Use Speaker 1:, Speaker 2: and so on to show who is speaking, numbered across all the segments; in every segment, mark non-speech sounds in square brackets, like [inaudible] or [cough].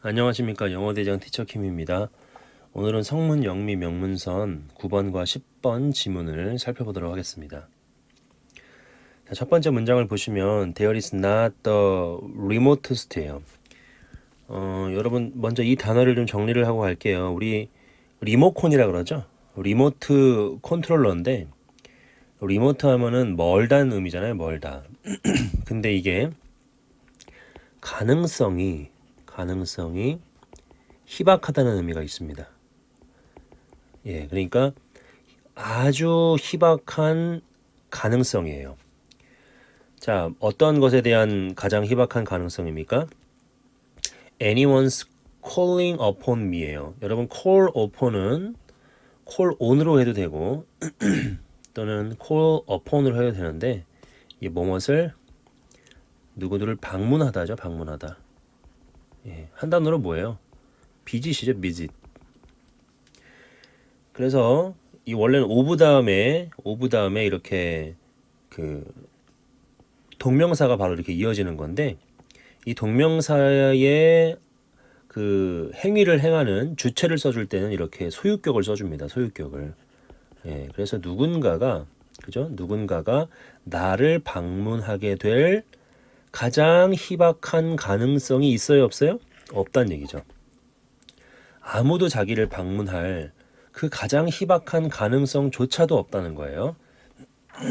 Speaker 1: 안녕하십니까 영어대장 티처킴입니다. 오늘은 성문 영미 명문선 9번과 10번 지문을 살펴보도록 하겠습니다. 자, 첫 번째 문장을 보시면 there is not the remotest예요. 어, 여러분 먼저 이 단어를 좀 정리를 하고 갈게요. 우리 리모콘이라 그러죠. 리모트 컨트롤러인데 리모트 하면은 멀다는 의미잖아요. 멀다. [clears throat] 근데 이게 가능성이 가능성이 희박하다는 의미가 있습니다. 예, 그러니까 아주 희박한 가능성이에요. 자, 어떤 것에 대한 가장 희박한 가능성입니까? Anyone's calling upon me예요. 여러분 call upon은 call on으로 해도 되고 [clears throat] 또는 call upon으로 해도 되는데 이 무엇을 누구들을 방문하다죠. 방문하다. 예, 한 단어로 뭐예요? 비짓이죠, 비짓. 그래서 이 원래는 오브 다음에 오브 다음에 이렇게 그 동명사가 바로 이렇게 이어지는 건데 이 동명사의 그 행위를 행하는 주체를 써줄 때는 이렇게 소유격을 써줍니다. 소유격을. 예, 그래서 누군가가 그죠? 누군가가 나를 방문하게 될 가장 희박한 가능성이 있어요 없어요? 없다는 얘기죠. 아무도 자기를 방문할 그 가장 희박한 가능성조차도 없다는 거예요.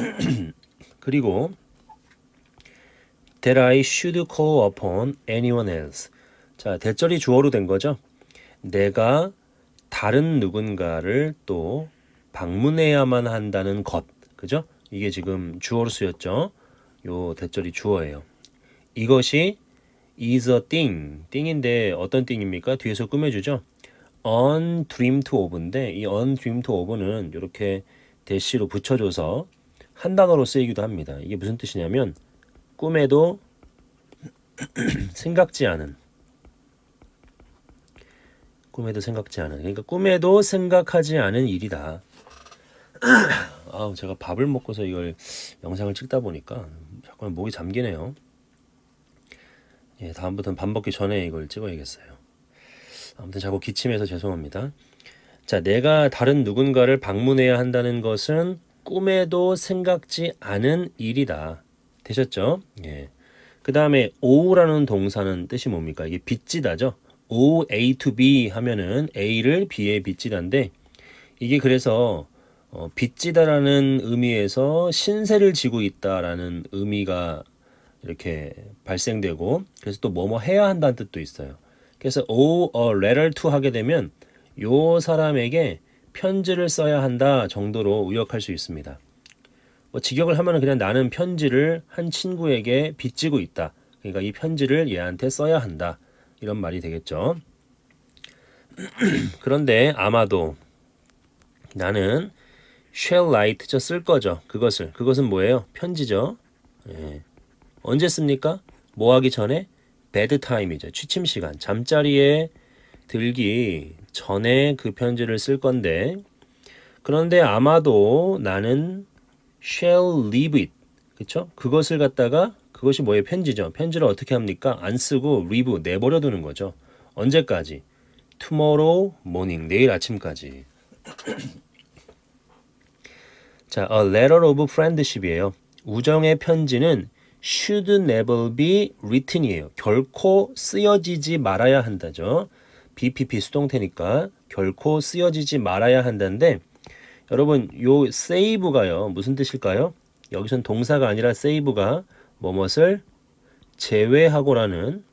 Speaker 1: [clears throat] 그리고 that I should call upon anyone else. 자, 대절이 주어로 된 거죠. 내가 다른 누군가를 또 방문해야만 한다는 것. 그죠? 이게 지금 주어로 쓰였죠. 요 대절이 주어예요. 이것이 is a thing. thing인데 어떤 thing입니까? 뒤에서 꾸며주죠. undreamed of인데 이 undreamed of는 이렇게 대시로 붙여줘서 한 단어로 쓰이기도 합니다. 이게 무슨 뜻이냐면 꿈에도 [clears throat] 생각지 않은 꿈에도 생각지 않은 그러니까 꿈에도 생각하지 않은 일이다. [clears throat] 아우 제가 밥을 먹고서 이걸 영상을 찍다 보니까 자꾸 목이 잠기네요. 예, 다음부터는 밥 먹기 전에 이걸 찍어야겠어요. 아무튼 자꾸 기침해서 죄송합니다. 자, 내가 다른 누군가를 방문해야 한다는 것은 꿈에도 생각지 않은 일이다. 되셨죠? 예. 그 다음에 오라는 동사는 뜻이 뭡니까? 이게 빚지다죠. O A to B 하면은 A를 B에 빚지다인데 이게 그래서 어, 빚지다라는 의미에서 신세를 지고 있다라는 의미가 이렇게 발생되고 그래서 또 뭐뭐 해야 한다는 뜻도 있어요. 그래서 owe a letter to 하게 되면 요 사람에게 편지를 써야 한다 정도로 의역할 수 있습니다. 뭐 직역을 하면 그냥 나는 편지를 한 친구에게 빚지고 있다. 그러니까 이 편지를 얘한테 써야 한다. 이런 말이 되겠죠. [clears throat] 그런데 아마도 나는 shall write 저쓸 거죠. 그것을 그것은 뭐예요? 편지죠. 예. 언제 씁니까? 뭐 하기 전에 배드타임이죠 취침 시간. 잠자리에 들기 전에 그 편지를 쓸 건데 그런데 아마도 나는 shall leave it. 그쵸? 그것을 갖다가 그것이 뭐예요 편지죠. 편지를 어떻게 합니까? 안 쓰고 leave 내버려 두는 거죠. 언제까지? tomorrow morning 내일 아침까지. [clears throat] 자, a letter of friendship이에요. 우정의 편지는 should never be written이에요. 결코 쓰여지지 말아야 한다죠. BPP 수동태니까 결코 쓰여지지 말아야 한다는데 여러분 요 save가요. 무슨 뜻일까요? 여기선 동사가 아니라 save가 뭐뭇을 제외하고라는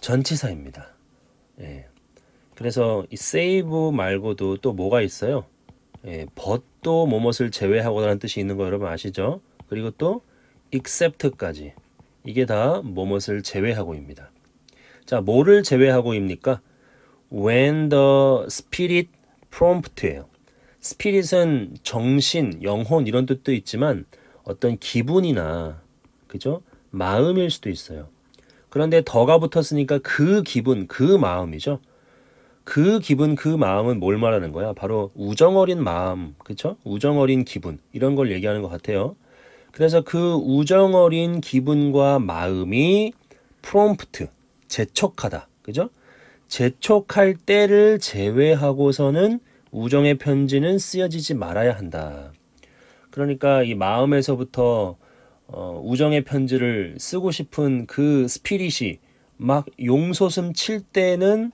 Speaker 1: 전치사입니다. 예. 그래서 이 save 말고도 또 뭐가 있어요? 예, 벗도 뭐뭇을 제외하고라는 뜻이 있는 거 여러분 아시죠? 그리고 또 except까지 이게 다무엇을 제외하고입니다. 자, 뭐를 제외하고입니까? When the spirit prompt예요. spirit은 정신, 영혼 이런 뜻도 있지만 어떤 기분이나 그죠? 마음일 수도 있어요. 그런데 더가 붙었으니까 그 기분, 그 마음이죠. 그 기분, 그 마음은 뭘 말하는 거야? 바로 우정어린 마음, 그쵸? 우정어린 기분 이런 걸 얘기하는 것 같아요. 그래서 그 우정 어린 기분과 마음이 프롬프트, 재촉하다. 그죠? 재촉할 때를 제외하고서는 우정의 편지는 쓰여지지 말아야 한다. 그러니까 이 마음에서부터 어, 우정의 편지를 쓰고 싶은 그 스피릿이 막 용솟음 칠 때는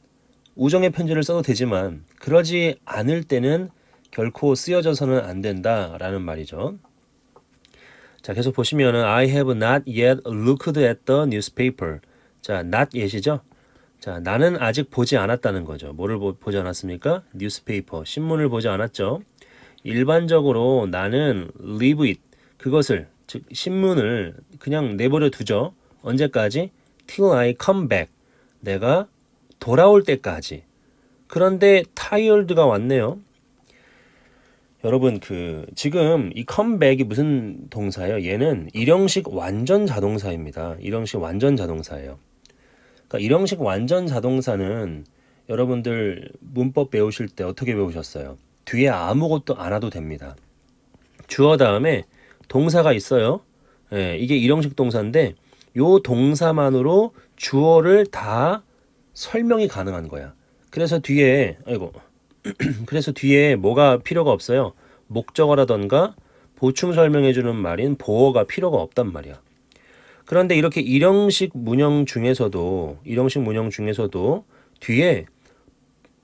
Speaker 1: 우정의 편지를 써도 되지만 그러지 않을 때는 결코 쓰여져서는 안 된다라는 말이죠. 자, 계속 보시면은 I have not yet looked at the newspaper. 자, not yet이죠. 자, 나는 아직 보지 않았다는 거죠. 뭐를 보, 지 않았습니까? newspaper, 신문을 보지 않았죠. 일반적으로 나는 leave it, 그것을, 즉 신문을 그냥 내버려 두죠. 언제까지? till I come back, 내가 돌아올 때까지. 그런데 tired가 왔네요. 여러분 그 지금 이 컴백이 무슨 동사예요? 얘는 일형식 완전 자동사입니다. 일형식 완전 자동사예요. 그러니까 일형식 완전 자동사는 여러분들 문법 배우실 때 어떻게 배우셨어요? 뒤에 아무것도 안 와도 됩니다. 주어 다음에 동사가 있어요. 예, 이게 일형식 동사인데 요 동사만으로 주어를 다 설명이 가능한 거야. 그래서 뒤에 아이고 [clears throat] 그래서 뒤에 뭐가 필요가 없어요. 목적어라던가 보충 설명해주는 말인 보어가 필요가 없단 말이야. 그런데 이렇게 일형식 문형 중에서도 일형식 문형 중에서도 뒤에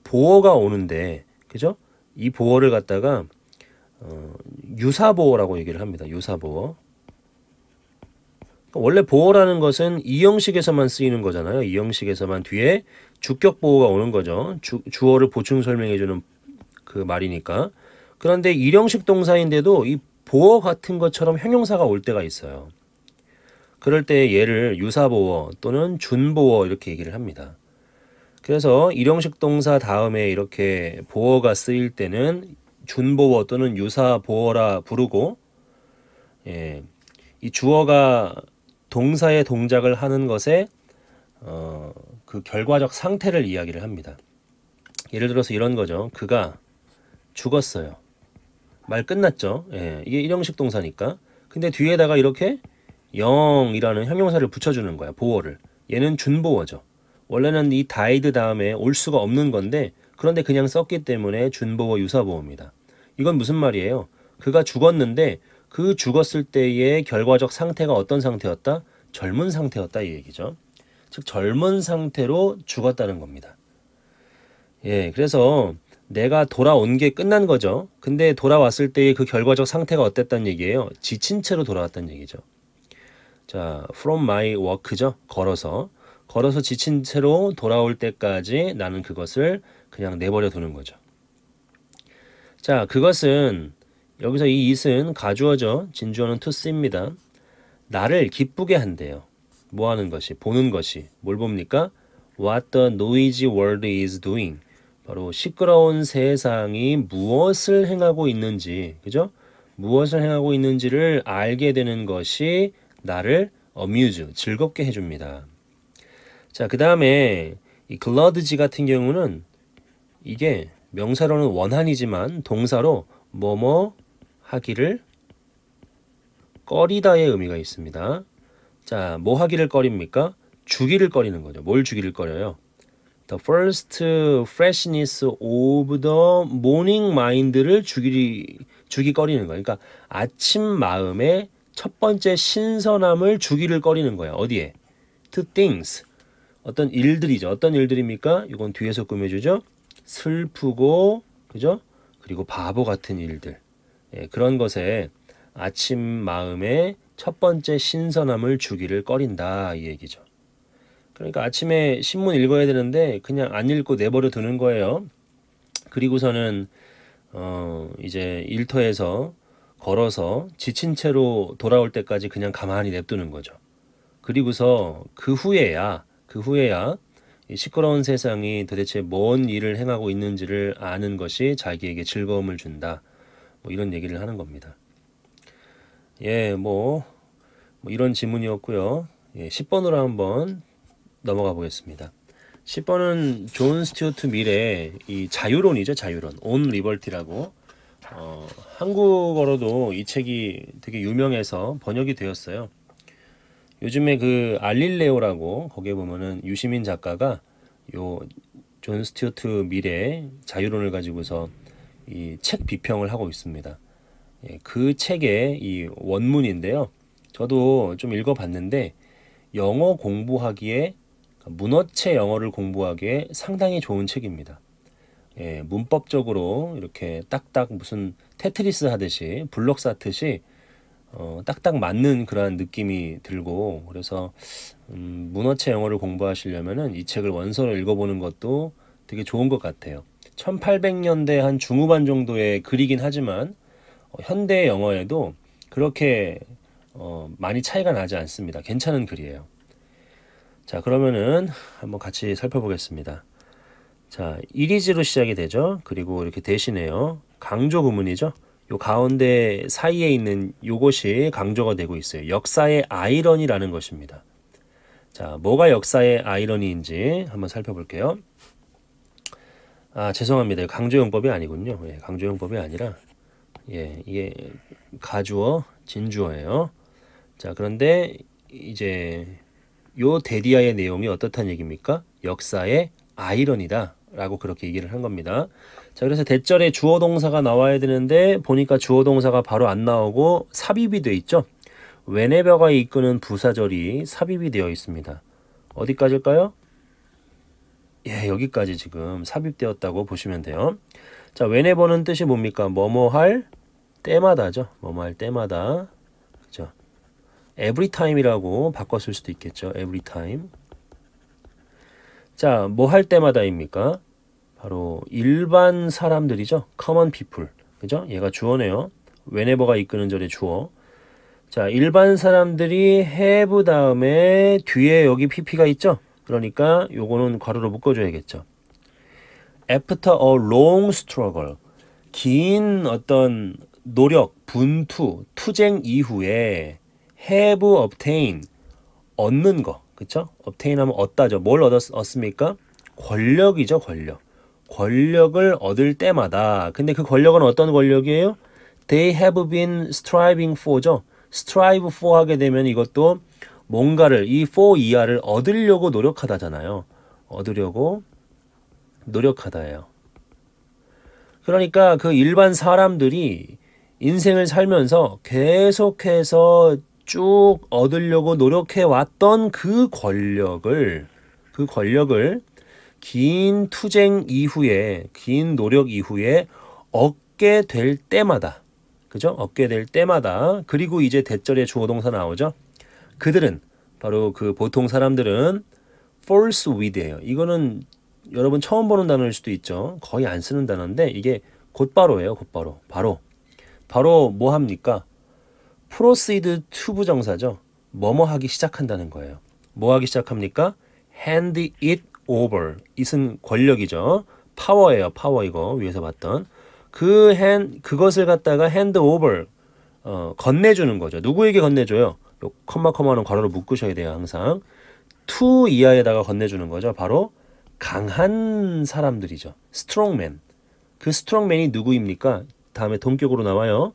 Speaker 1: 보어가 오는데 그죠? 이 보어를 갖다가 어, 유사보어라고 얘기를 합니다. 유사보어. 원래 보어라는 것은 이 형식에서만 쓰이는 거잖아요. 이 형식에서만 뒤에 주격 보어가 오는 거죠. 주, 주어를 보충 설명해주는 그 말이니까. 그런데 일형식 동사인데도 이 보어 같은 것처럼 형용사가 올 때가 있어요. 그럴 때 얘를 유사보어 또는 준보어 이렇게 얘기를 합니다. 그래서 일형식 동사 다음에 이렇게 보어가 쓰일 때는 준보어 또는 유사보어라 부르고 예, 이 주어가 동사의 동작을 하는 것에 어, 그 결과적 상태를 이야기를 합니다. 예를 들어서 이런 거죠. 그가 죽었어요. 말 끝났죠. 예, 이게 일형식 동사니까. 근데 뒤에다가 이렇게 영이라는 형용사를 붙여주는 거야. 보어를. 얘는 준보어죠. 원래는 이 died 다음에 올 수가 없는 건데 그런데 그냥 썼기 때문에 준보어 유사보어입니다. 이건 무슨 말이에요? 그가 죽었는데 그 죽었을 때의 결과적 상태가 어떤 상태였다? 젊은 상태였다 이 얘기죠. 즉 젊은 상태로 죽었다는 겁니다. 예, 그래서 내가 돌아온 게 끝난 거죠. 근데 돌아왔을 때의 그 결과적 상태가 어땠다는 얘기예요? 지친 채로 돌아왔다는 얘기죠. 자, from my work죠. 걸어서 걸어서 지친 채로 돌아올 때까지 나는 그것을 그냥 내버려 두는 거죠. 자, 그것은 여기서 이 it은 가주어죠. 진주어는 to see입니다. 나를 기쁘게 한대요. 뭐 하는 것이, 보는 것이. 뭘 봅니까? What the noisy world is doing. 바로 시끄러운 세상이 무엇을 행하고 있는지, 그죠? 무엇을 행하고 있는지를 알게 되는 것이 나를 어뮤즈, 즐겁게 해줍니다. 자, 그 다음에 이 글러드지 같은 경우는 이게 명사로는 원한이지만 동사로 뭐뭐 하기를 꺼리다의 의미가 있습니다. 자, 뭐 하기를 꺼립니까? 주기를 꺼리는 거죠. 뭘 주기를 꺼려요? The first freshness of the morning mind를 주기, 주기 꺼리는 거예요. 그러니까 아침 마음의 첫 번째 신선함을 주기를 꺼리는 거예요. 어디에? To things. 어떤 일들이죠. 어떤 일들입니까? 이건 뒤에서 꾸며주죠. 슬프고, 그죠? 그리고 바보 같은 일들. 예, 그런 것에 아침 마음에 첫 번째 신선함을 주기를 꺼린다 이 얘기죠. 그러니까 아침에 신문 읽어야 되는데 그냥 안 읽고 내버려 두는 거예요. 그리고서는 어 이제 일터에서 걸어서 지친 채로 돌아올 때까지 그냥 가만히 냅두는 거죠. 그리고서 그 후에야 그 후에야 시끄러운 세상이 도대체 뭔 일을 행하고 있는지를 아는 것이 자기에게 즐거움을 준다. 뭐 이런 얘기를 하는 겁니다. 예, 뭐, 뭐 이런 지문이었고요. 예, 10번으로 한번 넘어가 보겠습니다. 10번은 존 스튜어트 밀의 자유론이죠, 자유론. 온 리버티라고. 어, 한국어로도 이 책이 되게 유명해서 번역이 되었어요. 요즘에 그 알릴레오라고 거기에 보면은 유시민 작가가 요 존 스튜어트 밀의 자유론을 가지고서 이책 비평을 하고 있습니다. 예, 그 책의 이 원문인데요. 저도 좀 읽어봤는데 영어 공부하기에 그러니까 문어체 영어를 공부하기에 상당히 좋은 책입니다. 예, 문법적으로 이렇게 딱딱 무슨 테트리스 하듯이 블록 쌓듯이 어, 딱딱 맞는 그러한 느낌이 들고 그래서 음, 문어체 영어를 공부하시려면이 책을 원서로 읽어보는 것도 되게 좋은 것 같아요. 1800년대 한 중후반 정도의 글이긴 하지만 어, 현대 영어에도 그렇게 어, 많이 차이가 나지 않습니다. 괜찮은 글이에요. 자 그러면은 한번 같이 살펴보겠습니다. 자이리지로 시작이 되죠. 그리고 이렇게 대신에요. 강조 구문이죠. 요 가운데 사이에 있는 요것이 강조가 되고 있어요. 역사의 아이러니라는 것입니다. 자, 뭐가 역사의 아이러니인지 한번 살펴볼게요. 아 죄송합니다. 강조용법이 아니군요. 예, 강조용법이 아니라 예, 이게 가주어, 진주어예요. 자, 그런데 이제 요 데디아의 내용이 어떻다는 얘기입니까? 역사의 아이러니다. 라고 그렇게 얘기를 한 겁니다. 자, 그래서 대절에 주어 동사가 나와야 되는데 보니까 주어 동사가 바로 안 나오고 삽입이 돼 있죠. 웨네버가 이끄는 부사절이 삽입이 되어 있습니다. 어디까지일까요? 예, 여기까지 지금 삽입되었다고 보시면 돼요. 자, w h e 는 뜻이 뭡니까? 뭐뭐 할 때마다죠. 뭐뭐 할 때마다. 그죠? every time이라고 바꿨을 수도 있겠죠. every time. 자, 뭐 할 때마다입니까? 바로 일반 사람들이죠. common people. 그죠? 얘가 주어네요. w h e 가 이끄는 절의 주어. 자, 일반 사람들이 have 다음에 뒤에 여기 pp가 있죠? 그러니까 요거는 괄호로 묶어줘야겠죠. After a long struggle, 긴 어떤 노력, 분투, 투쟁 이후에 have obtained, 얻는 거, 그쵸? obtain 하면 얻다죠. 뭘 얻었, 얻습니까? 권력이죠, 권력. 권력을 얻을 때마다 근데 그 권력은 어떤 권력이에요? They have been striving for죠. strive for 하게 되면 이것도 뭔가를 이 for 이하를 얻으려고 노력하다잖아요. 얻으려고 노력하다예요. 그러니까 그 일반 사람들이 인생을 살면서 계속해서 쭉 얻으려고 노력해 왔던 그 권력을 그 권력을 긴 투쟁 이후에 긴 노력 이후에 얻게 될 때마다 그죠? 얻게 될 때마다 그리고 이제 대절의 주어동사 나오죠. 그들은 바로 그 보통 사람들은 false with예요. 이거는 여러분 처음 보는 단어일 수도 있죠. 거의 안 쓰는 단어인데 이게 곧바로예요. 곧바로. 바로. 바로 뭐 합니까? proceed to 부정사죠. 뭐뭐 하기 시작한다는 거예요. 뭐 하기 시작합니까? hand it over. i 은 권력이죠. 파워예요. 파워 이거 위에서 봤던. 그 hand 그것을 갖다가 hand over 어, 건네주는 거죠. 누구에게 건네줘요? 요 컴마 컴마는 괄호로 묶으셔야 돼요. 항상 투 이하에다가 건네주는 거죠. 바로 강한 사람들이죠. 스트롱맨. 그 스트롱맨이 누구입니까? 다음에 동격으로 나와요.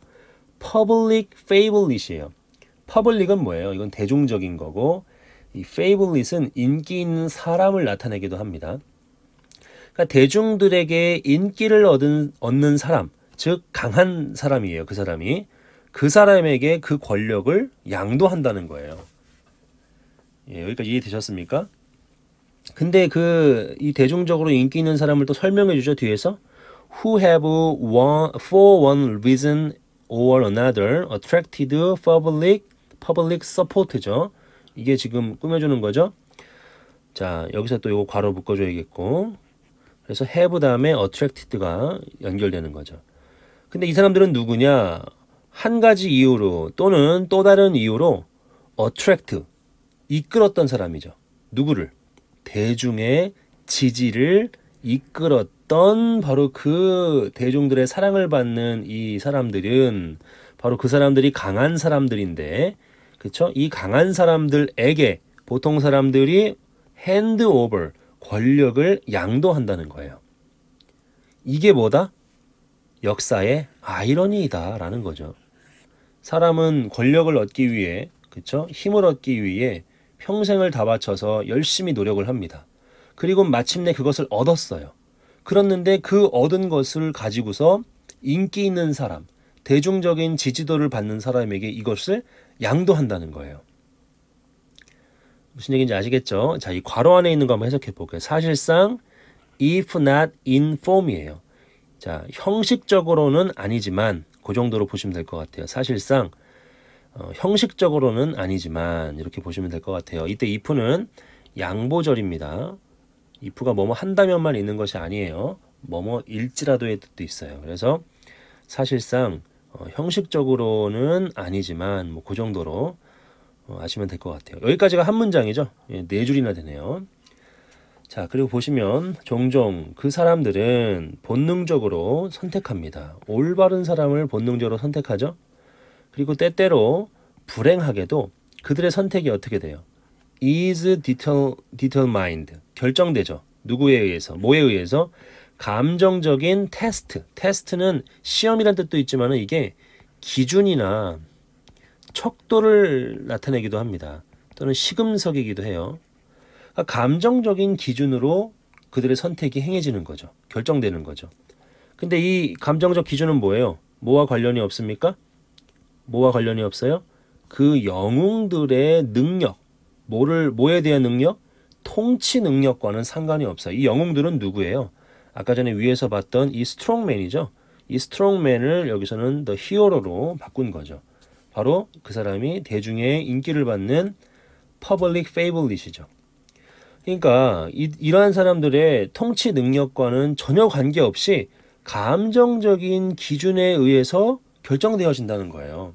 Speaker 1: 퍼블릭 페이 c 릿이에요퍼블릭은 뭐예요? 이건 대중적인 거고 이 f a v o 은 인기 있는 사람을 나타내기도 합니다. 그러니까 대중들에게 인기를 얻은, 얻는 사람, 즉 강한 사람이에요. 그 사람이. 그 사람에게 그 권력을 양도한다는 거예요. 예, 여기까지 이해되셨습니까? 근데 그 이 대중적으로 인기 있는 사람을 또 설명해 주죠 뒤에서 who have one for one reason or another attracted public public support죠. 이게 지금 꾸며주는 거죠. 자 여기서 또 이거 괄호 묶어줘야겠고 그래서 have 다음에 attracted가 연결되는 거죠. 근데 이 사람들은 누구냐? 한 가지 이유로 또는 또 다른 이유로 attract, 이끌었던 사람이죠. 누구를? 대중의 지지를 이끌었던 바로 그 대중들의 사랑을 받는 이 사람들은 바로 그 사람들이 강한 사람들인데, 그쵸? 이 강한 사람들에게 보통 사람들이 핸드 오버, 권력을 양도한다는 거예요. 이게 뭐다? 역사의 아이러니이다라는 거죠. 사람은 권력을 얻기 위해, 그쵸? 힘을 얻기 위해 평생을 다 바쳐서 열심히 노력을 합니다. 그리고 마침내 그것을 얻었어요. 그렇는데 그 얻은 것을 가지고서 인기 있는 사람, 대중적인 지지도를 받는 사람에게 이것을 양도한다는 거예요. 무슨 얘기인지 아시겠죠? 자, 이 괄호 안에 있는 거 한번 해석해 볼게요. 사실상 if not in form이에요. 자, 형식적으로는 아니지만 그 정도로 보시면 될 것 같아요. 사실상 어, 형식적으로는 아니지만 이렇게 보시면 될 것 같아요. 이때 if는 양보절입니다. if가 뭐뭐 한다면만 있는 것이 아니에요. 뭐 뭐 일지라도의 뜻도 있어요. 그래서 사실상 어, 형식적으로는 아니지만 뭐그 정도로 어, 아시면 될 것 같아요. 여기까지가 한 문장이죠. 예, 네 줄이나 되네요. 자, 그리고 보시면 종종 그 사람들은 본능적으로 선택합니다. 올바른 사람을 본능적으로 선택하죠. 그리고 때때로 불행하게도 그들의 선택이 어떻게 돼요? is determined 결정되죠. 누구에 의해서 뭐에 의해서 감정적인 테스트 테스트는 시험이란 뜻도 있지만 이게 기준이나 척도를 나타내기도 합니다. 또는 시금석이기도 해요. 그러니까 감정적인 기준으로 그들의 선택이 행해지는 거죠. 결정되는 거죠. 근데 이 감정적 기준은 뭐예요? 뭐와 관련이 없습니까? 뭐와 관련이 없어요? 그 영웅들의 능력, 뭐를 뭐에 대한 능력? 통치 능력과는 상관이 없어요. 이 영웅들은 누구예요? 아까 전에 위에서 봤던 이 스트롱맨이죠. 이 스트롱맨을 여기서는 더 히어로로 바꾼 거죠. 바로 그 사람이 대중의 인기를 받는 퍼블릭 페이블릿이죠. 그러니까 이, 러한 사람들의 통치 능력과는 전혀 관계없이 감정적인 기준에 의해서 결정되어진다는 거예요.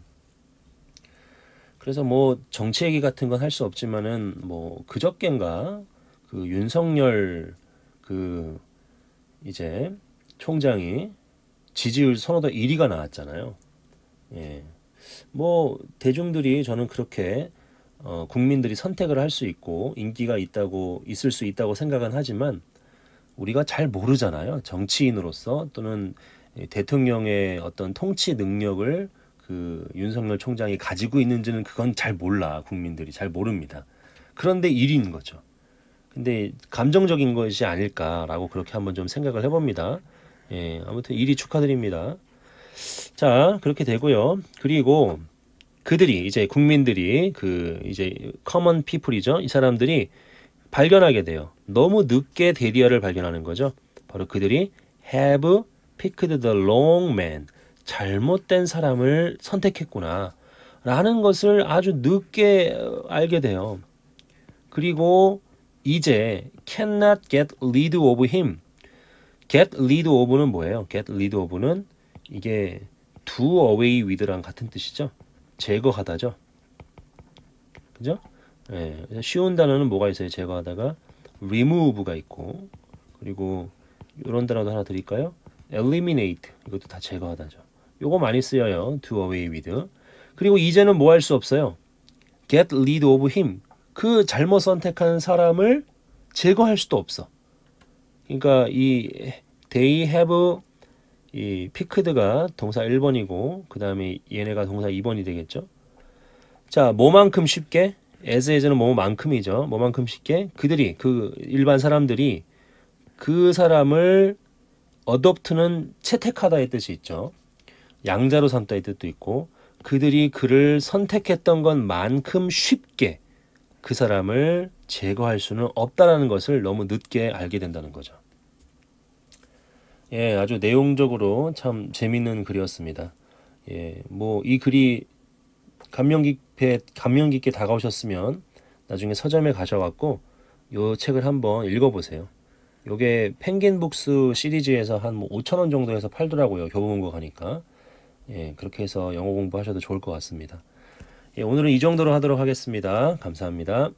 Speaker 1: 그래서 뭐 정치 얘기 같은 건 할 수 없지만은 뭐 그저껜가 그 윤석열 그 이제 총장이 지지율 선호도 1위가 나왔잖아요. 예. 뭐 대중들이 저는 그렇게 어, 국민들이 선택을 할 수 있고 인기가 있다고 있을 수 있다고 생각은 하지만 우리가 잘 모르잖아요. 정치인으로서 또는 대통령의 어떤 통치 능력을 그 윤석열 총장이 가지고 있는지는 그건 잘 몰라 국민들이 잘 모릅니다. 그런데 일인 거죠. 근데 감정적인 것이 아닐까라고 그렇게 한번 좀 생각을 해봅니다. 예, 아무튼 일이 축하드립니다. 자 그렇게 되고요. 그리고 그들이 이제 국민들이 그 이제 커먼 피플이죠. 이 사람들이 발견하게 돼요. 너무 늦게 데리어를 발견하는 거죠. 바로 그들이 have picked the wrong man. 잘못된 사람을 선택했구나. 라는 것을 아주 늦게 알게 돼요. 그리고 이제 cannot get rid of him. get rid of는 뭐예요? get rid of는 이게 do away with랑 같은 뜻이죠. 제거하다죠. 그죠? 예, 쉬운 단어는 뭐가 있어요? 제거하다가 remove가 있고 그리고 이런 단어도 하나 드릴까요? eliminate 이것도 다 제거하다죠. 요거 많이 쓰여요. do away with. 그리고 이제는 뭐 할 수 없어요? get rid of him. 그 잘못 선택한 사람을 제거할 수도 없어. 그러니까 이 they have 이 피크드가 동사 1번이고 그 다음에 얘네가 동사 2번이 되겠죠. 자, 뭐만큼 쉽게 as as는 뭐만큼이죠. 뭐만큼 쉽게 그들이 그 일반 사람들이 그 사람을 어댑트는 채택하다의 뜻이 있죠. 양자로 삼다의 뜻도 있고 그들이 그를 선택했던 것만큼 쉽게 그 사람을 제거할 수는 없다라는 것을 너무 늦게 알게 된다는 거죠. 예, 아주 내용적으로 참 재밌는 글이었습니다. 예, 뭐 이 글이 감명 깊게 감명 깊게 다가오셨으면 나중에 서점에 가셔갖고 요 책을 한번 읽어보세요. 요게 펭귄 북스 시리즈에서 한뭐 5천 원 정도에서 팔더라고요. 교보문고 가니까 예, 그렇게 해서 영어 공부하셔도 좋을 것 같습니다. 예, 오늘은 이 정도로 하도록 하겠습니다. 감사합니다.